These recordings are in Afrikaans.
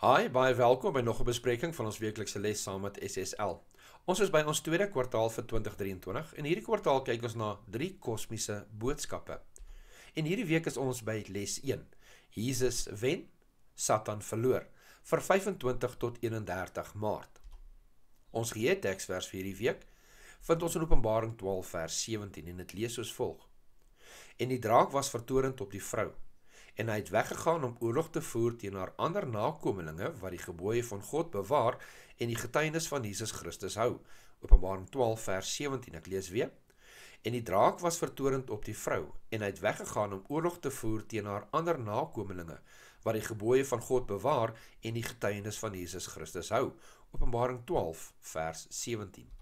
Hi, baie welkom by nog 'n bespreking van ons weeklikse les saam met SSL. Ons is by ons tweede kwartaal vir 2023 en hierdie kwartaal kyk ons na drie kosmiese boodskappe. En hierdie week is ons by les 1. Jesus wen, Satan verloor vir 25 tot 31 Maart. Ons gee teksvers vir hierdie week vind ons in Openbaring 12 vers 17 en dit lees soos volg. En die draak was vertorend op die vrou en hy het weggegaan om oorlog te voer teen haar ander nakommelinge wat die gebooie van God bewaar en die getuienis van Jesus Christus hou. Openbaring 12 vers 17 ek lees weer. En die draak was vertorend op die vrou en hy het weggegaan om oorlog te voer teen haar ander nakommelinge wat die gebooie van God bewaar en die getuienis van Jesus Christus hou. Openbaring 12 vers 17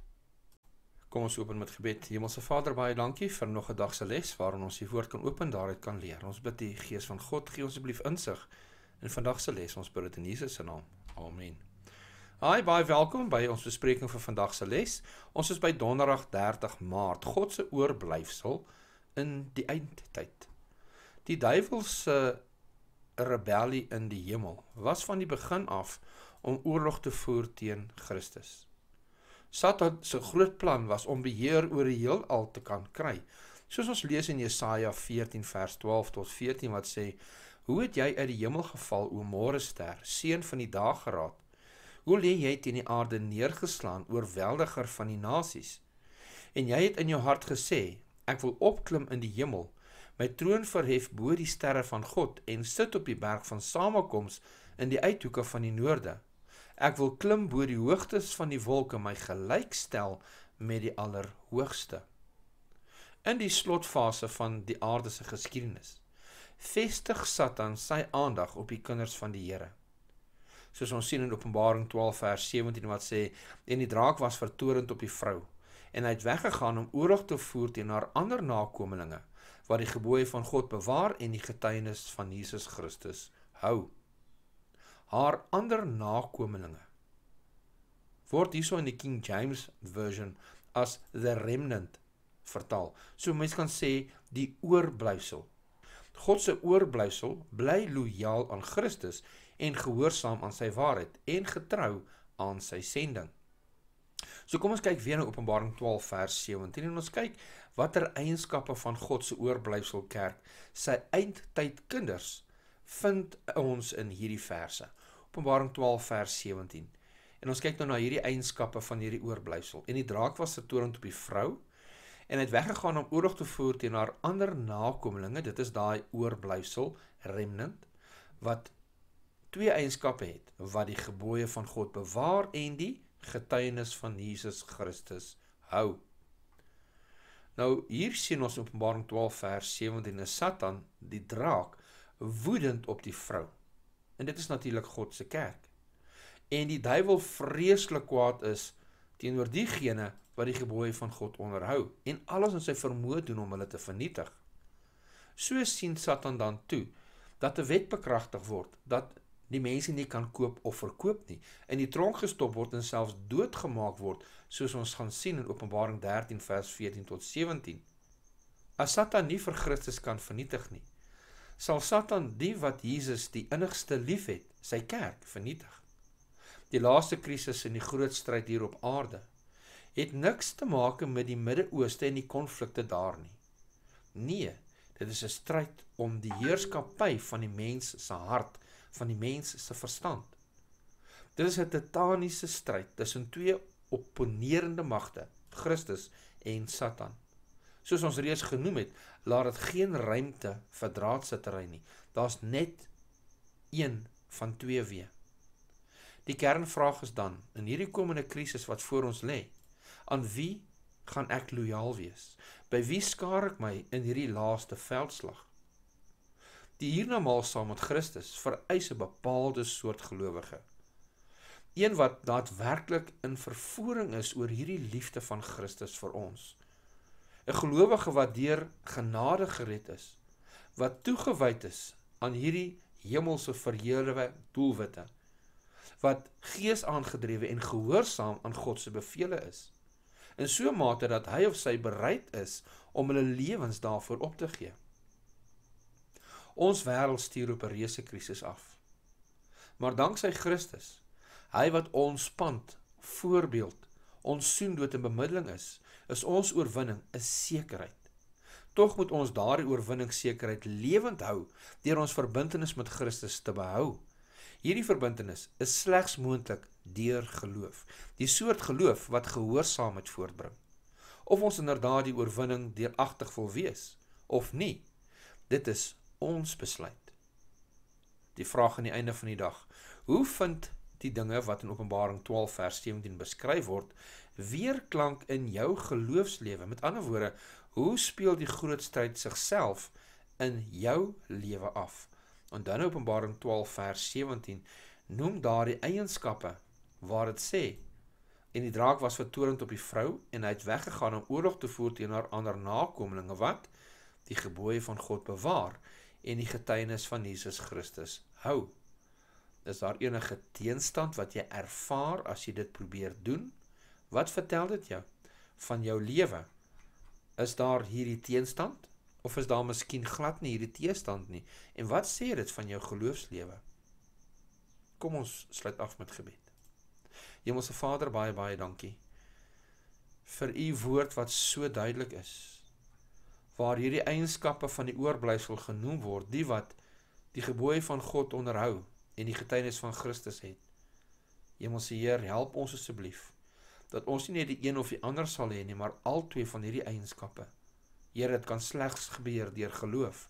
Kom ons open met gebed. Hemelse Vader, baie dankie vir nog 'n dag se les waarin ons hier woord kan open daaruit kan leer. Ons bid die Gees van God gee ons asseblief insig in vandag se les. Ons bid dit in Jesus se naam. Amen. Hi, baie welkom by ons bespreking vir vandag se les. Ons is by Donderdag 30 Maart. God se oorblyfsel in die eindtyd. Die duiwel se rebellie in die hemel was van die begin af om oorlog te voer teen Christus. Satan se groot plan was om beheer oor die heelal te kan kry. Soos ons lees in Jesaja 14 vers 12 tot 14 wat sê: "Hoe het jy uit die hemel geval, o môre ster, seun van die dag geraad? Hoe lê jy teen die aarde neergeslaan, oorweldiger van die nasies? En jy het in jou hart gesê: Ek wil opklim in die hemel, my troon verhef bo die sterre van God en sit op die berg van samekoms in die uithoeke van die noorde." Ek wil klim bo die hoogtes van die wolke my gelykstel met die allerhoogste. In die slotfase van die aardse geskiedenis vestig Satan sy aandag op die kinders van die Here. Soos ons sien in Openbaring 12 vers 17 wat sê en die draak was vertorend op die vrou en hy het weggegaan om oorlog te voer teen haar ander nakommelinge wat die gebooie van God bewaar en die getuienis van Jesus Christus hou haar ander nakomelinge. Word hierso in die King James version as the remnant vertaal. So mense kan sê die oorblysel. God se oorblysel bly lojaal aan Christus en gehoorsaam aan sy waarheid en getrou aan sy sending. So kom ons kyk weer na Openbaring 12 vers 17 en ons kyk watter eienskappe van God se oorblyfsel kerk sy eindtyd kinders vind ons in hierdie verse. Openbaring 12 vers 17. En ons kyk nou na hierdie eienskappe van hierdie oorblyfsel. En die draak was vertoond op die vrou en het weggegaan om oorlog te voer teen haar ander nakommelinge. Dit is daai oorblyfsel, remnant, wat twee eienskappe het wat die gebooie van God bewaar en die getuienis van Jesus Christus hou. Nou hier sien ons Openbaring 12 vers 17 en Satan, die draak, woedend op die vrou. En dit is natuurlik God se kerk. En die duiwel vreeslik kwaad is teenoor diegene wat die gebooie van God onderhou en alles in sy vermoë doen om hulle te vernietig. So sien Satan dan toe dat 'n wet bekragtig word dat die mense nie kan koop of verkoop nie en die tronk gestop word en selfs doodgemaak word soos ons gaan sien in Openbaring 13 vers 14 tot 17. As Satan nie vir Christus kan vernietig nie, sal Satan die wat Jesus die innigste liefhet, sy kerk vernietig. Die laaste krisis in die groot stryd hier op aarde het niks te maak met die Midde-Ooste en die konflikte daar nie. Nee, dit is 'n stryd om die heerskappy van die mens se hart, van die mens se verstand. Dit is 'n titaniese stryd tussen twee opponerende magte, Christus en Satan soos ons reeds genoem het, laat dit geen ruimte vir draadsittery nie. Daar's net een van 2W. Die kernvraag is dan in hierdie komende krisis wat voor ons lê, aan wie gaan ek lojaal wees? By wie skaar ek my in hierdie laaste veldslag? Die hiernamaal saam met Christus vereis 'n bepaalde soort gelowige. Een wat daadwerklik in vervoering is oor hierdie liefde van Christus vir ons. 'n gelowige wat deur genade gered is, wat toegewy is aan hierdie hemelse verheerlike doelwitte, wat gees aangedrewe en gehoorsaam aan God se beveelings is, in so 'n mate dat hy of sy bereid is om hulle lewens daarvoor op te gee. Ons wêreld stuur op 'n reuse krisis af. Maar danksy Christus, hy wat ons pand, voorbeeld, ons soen dood en bemiddeling is, is ons oorwinning 'n sekerheid. Tog moet ons daardie oorwinning sekerheid lewend hou deur ons verbintenis met Christus te behou. Hierdie verbintenis is slegs moontlik deur geloof, die soort geloof wat gehoorsaamheid voortbring. Of ons inderdaad die oorwinning deuragtig wil wees of nie, dit is ons besluit. Die vraag aan die einde van die dag, hoe vind die dinge wat in Openbaring 12 vers 17 beskryf word weerklank in jou geloofslewe. Met ander woorde, hoe speel die groot stryd sigself in jou lewe af? En dan nou Openbaring 12 vers 17 noem daardie eienskappe waar dit sê en die draak was vertoornd op die vrou en hy het weggegaan om oorlog te voer teen haar ander nakommelinge wat die gebooie van God bewaar en die getuienis van Jesus Christus hou. Is daar enige teenstand wat jy ervaar as jy dit probeer doen? Wat vertel dit jou van jou lewe? Is daar hierdie teenstand of is daar miskien glad nie hierdie teestand nie? En wat sê dit van jou geloofslewe? Kom ons sluit af met gebed. Hemelse Vader, baie baie dankie vir u woord wat so duidelik is. Waar hierdie eienskappe van die oorblyfsel genoem word, die wat die gebooie van God onderhou en die getuienis van Christus het. Hemelse Heer, help ons asseblief. So dat ons nie net die een of die ander sal hê nie, maar albei van hierdie eienskappe. Here, dit kan slegs gebeur deur geloof.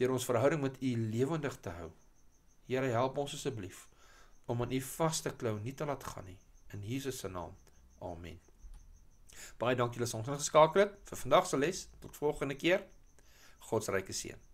Deur ons verhouding met U lewendig te hou. Here, help ons asseblief om aan U vas te klou, nie te laat gaan nie. In Jesus se naam. Amen. Baie dankie dat ons ingeskakel het vir vandag se les. Tot volgende keer. God se ryke seën.